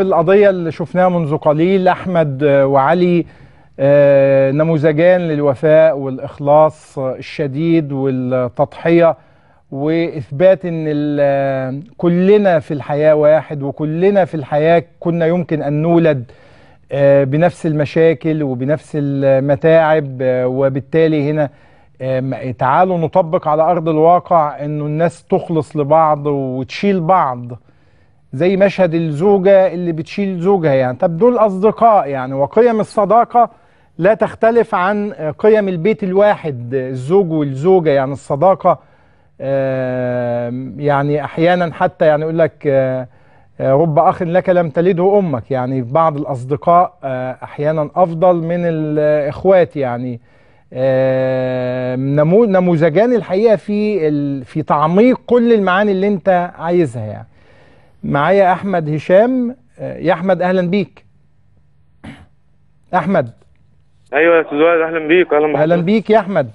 في القضية اللي شفناها منذ قليل أحمد آه، وعلي آه، نموذجان للوفاء والإخلاص الشديد والتضحية وإثبات أن آه، كلنا في الحياة واحد وكلنا في الحياة كنا يمكن أن نولد بنفس المشاكل وبنفس المتاعب وبالتالي هنا تعالوا نطبق على أرض الواقع أنه الناس تخلص لبعض وتشيل بعض زي مشهد الزوجة اللي بتشيل زوجها يعني طب دول أصدقاء يعني وقيم الصداقة لا تختلف عن قيم البيت الواحد الزوج والزوجة يعني الصداقة يعني أحيانا حتى يعني يقول لك آه، آه، رب أخ لك لم تلده أمك يعني بعض الأصدقاء آه، أحيانا أفضل من الإخوات يعني نموذجان الحقيقة في في تعميق كل المعاني اللي أنت عايزها يعني معايا احمد هشام آه، يا احمد اهلا بيك احمد ايوه يا استاذ وائل اهلا بيك اهلا بيك اهلا بيك يا احمد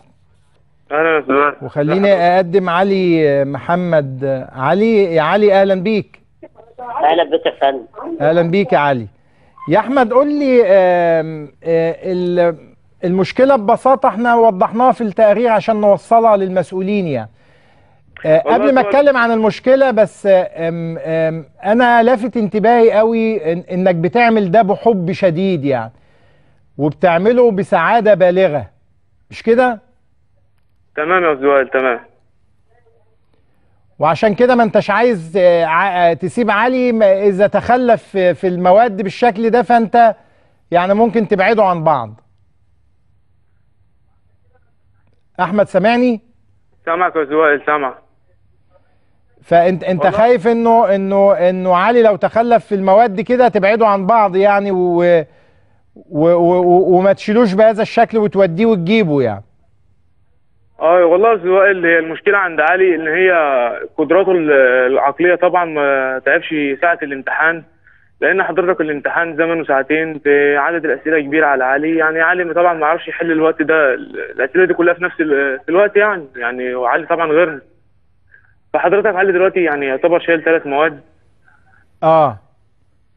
اهلا يا استاذ وائل وخليني اقدم علي آه، محمد آه، علي يا علي اهلا بيك اهلا بيك يا فندم اهلا بيك يا علي يا احمد قول لي المشكله ببساطه احنا وضحناها في التقرير عشان نوصلها للمسؤولين يعني آه، قبل ما اتكلم عن المشكله بس آه، أم أم انا لافت انتباهي قوي إن انك بتعمل ده بحب شديد يعني وبتعمله بسعاده بالغه مش كده تمام يا زوال تمام وعشان كده ما انتش عايز آه، تسيب علي اذا تخلف في المواد بالشكل ده فانت يعني ممكن تبعدوا عن بعض احمد سامعني سامعك يا وائل سامعك فانت انت خايف انه انه انه علي لو تخلف في المواد كده تبعده عن بعض يعني و, و, و وما تشيلوش بهذا الشكل وتوديه وتجيبه يعني اه والله زوائل هي المشكله عند علي ان هي قدراته العقليه طبعا ما تعبش ساعه الامتحان لان حضرتك الامتحان زمنه ساعتين عدد الاسئله كبير على علي يعني علي طبعا ما يعرفش يحل الوقت ده الاسئله دي كلها في نفس الوقت يعني يعني وعلي طبعا غيرنا فحضرتك علي دلوقتي يعني يعتبر شايل ثلاث مواد اه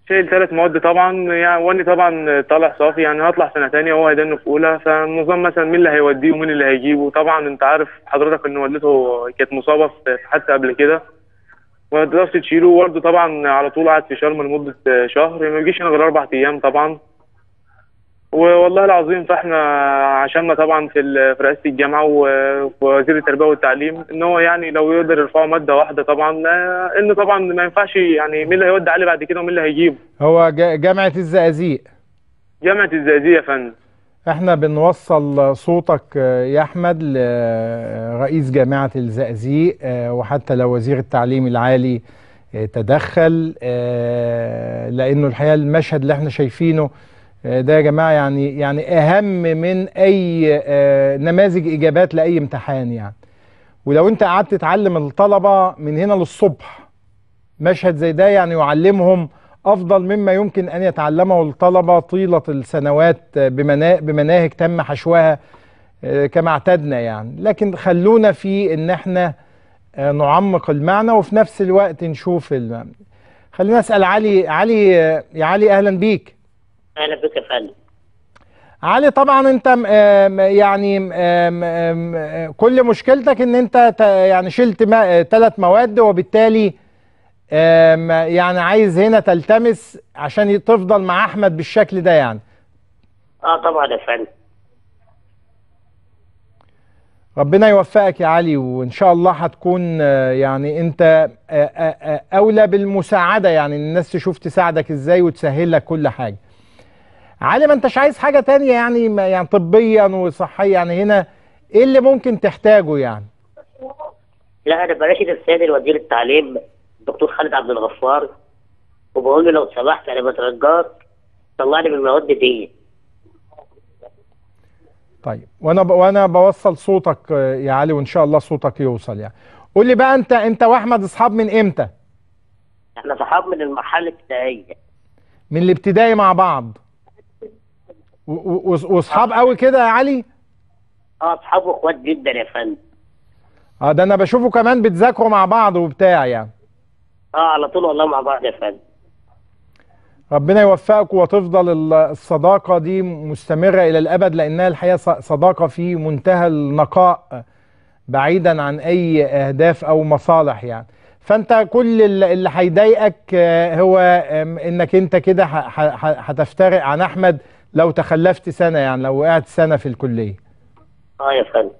شايل ثلاث مواد طبعا يعني واني طبعا طالع صافي يعني هطلع سنه ثانيه وهو هيدنه في اولى فالنظام مثلا مين اللي هيوديه ومين اللي هيجيبه طبعا انت عارف حضرتك ان والدته كانت مصابه في حادثه قبل كده ما تقدرش تشيله وبرده طبعا على طول قعد في شرم لمده شهر ما بيجيش هنا غير اربع ايام طبعا والله العظيم فاحنا عشاننا طبعا في في رئاسه الجامعه ووزير التربيه والتعليم ان هو يعني لو يقدر يرفعوا ماده واحده طبعا آه، ان طبعا ما ينفعش يعني مين اللي هيودي عليه بعد كده ومين اللي هيجيبه هو جامعه الزقازيق جامعه الزقازيق يا فندم احنا بنوصل صوتك آه، يا احمد لرئيس آه، جامعه الزقازيق وحتى لو وزير التعليم العالي تدخل لانه الحقيقه المشهد اللي احنا شايفينه ده يا جماعه يعني يعني اهم من اي آه، نماذج اجابات لاي امتحان يعني ولو انت قعدت تعلم الطلبه من هنا للصبح مشهد زي ده يعني يعلمهم افضل مما يمكن ان يتعلمه الطلبه طيله السنوات بمناهج تم حشوها آه، كما اعتدنا يعني لكن خلونا في ان احنا آه، نعمق المعنى وفي نفس الوقت نشوف المعنى خلينا اسال علي علي يا علي اهلا بيك اهلا بك يا فندم علي طبعا انت يعني كل مشكلتك ان انت يعني شلت ثلاث مواد وبالتالي يعني عايز هنا تلتمس عشان تفضل مع احمد بالشكل ده يعني اه طبعا يا فندم ربنا يوفقك يا علي وان شاء الله هتكون آه، يعني انت آه، آه، اولى بالمساعده يعني الناس تشوف تساعدك ازاي وتسهل لك كل حاجه علي ما انتش عايز حاجه تانية يعني يعني طبيا وصحيا يعني هنا ايه اللي ممكن تحتاجه يعني؟ لا انا براشد السيد الوزير التعليم الدكتور خالد عبد الغفار وبقول له لو سمحت انا بترجاك طلعني من المواد دي طيب وانا ب... وانا بوصل صوتك آه، يا علي وان شاء الله صوتك يوصل يعني قول لي بقى انت انت واحمد اصحاب من امتى احنا صحاب من المرحله الابتدائيه من الابتدائي مع بعض واصحاب قوي كده يا علي؟ اه اصحاب واخوات جدا يا فندم اه ده انا بشوفه كمان بتذاكروا مع بعض وبتاع يعني اه على طول والله مع بعض يا فندم ربنا يوفقك وتفضل الصداقة دي مستمرة إلى الأبد لأنها الحقيقة صداقة في منتهى النقاء بعيدا عن أي أهداف أو مصالح يعني فأنت كل اللي هيضايقك آه، هو إنك أنت كده هتفترق عن أحمد لو تخلفت سنة يعني لو وقعت سنة في الكلية اه يا فندم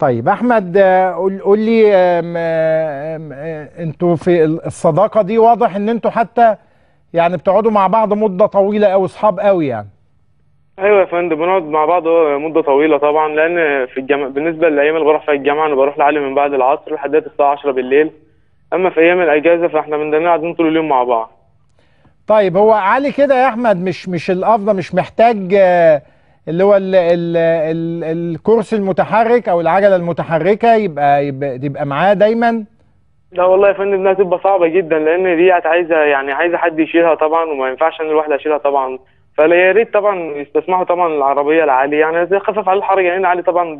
طيب احمد قول لي انتوا في الصداقه دي واضح ان انتوا حتى يعني بتقعدوا مع بعض مده طويله او اصحاب قوي يعني ايوه يا فندم بنقعد مع بعض مده طويله طبعا لان في الجامعه بالنسبه لايام اللي بروح فيها الجامعه انا بروح لعلي من بعد العصر لحد الساعه 10 بالليل اما في ايام الاجازه فاحنا بنقعد قاعدين طول اليوم مع بعض طيب هو علي كده يا احمد مش مش الافضل مش محتاج آه، اللي هو الـ الـ الـ الكرسي المتحرك او العجله المتحركه يبقى يبقى, تبقى معاه دايما لا والله يا فندم انها تبقى صعبه جدا لان دي عايزه يعني عايزه حد يشيلها طبعا وما ينفعش انا الواحد اشيلها طبعا فيا ريت طبعا يستسمحوا طبعا العربيه لعلي يعني خفف على الحرج لان يعني علي طبعا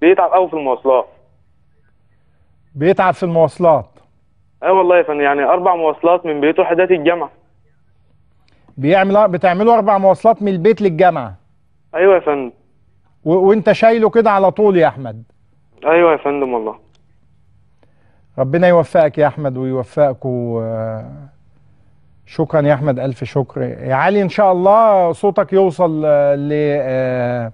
بيتعب قوي في المواصلات بيتعب في المواصلات اه والله يا فندم يعني اربع مواصلات من بيته لحد الجامعه بيعمل بتعملوا اربع مواصلات من البيت للجامعه ايوه يا فندم وانت شايله كده على طول يا احمد ايوه يا فندم والله ربنا يوفقك يا احمد ويوفقكم شكرا يا احمد الف شكر يا علي ان شاء الله صوتك يوصل ل آه،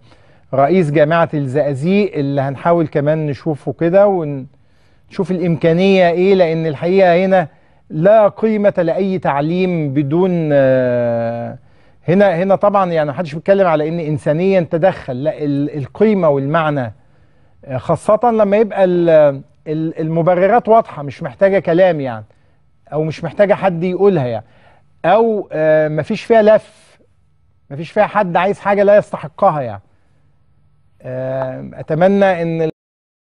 رئيس جامعه الزقازيق اللي هنحاول كمان نشوفه كده ونشوف الامكانيه ايه لان الحقيقه هنا لا قيمة لأي تعليم بدون آه، هنا هنا طبعا يعني محدش بيتكلم على ان انسانيا تدخل لا القيمه والمعنى آه، خاصه لما يبقى المبررات واضحه مش محتاجه كلام يعني او مش محتاجه حد يقولها يعني او آه، مفيش فيها لف مفيش فيها حد عايز حاجه لا يستحقها يعني اتمنى ان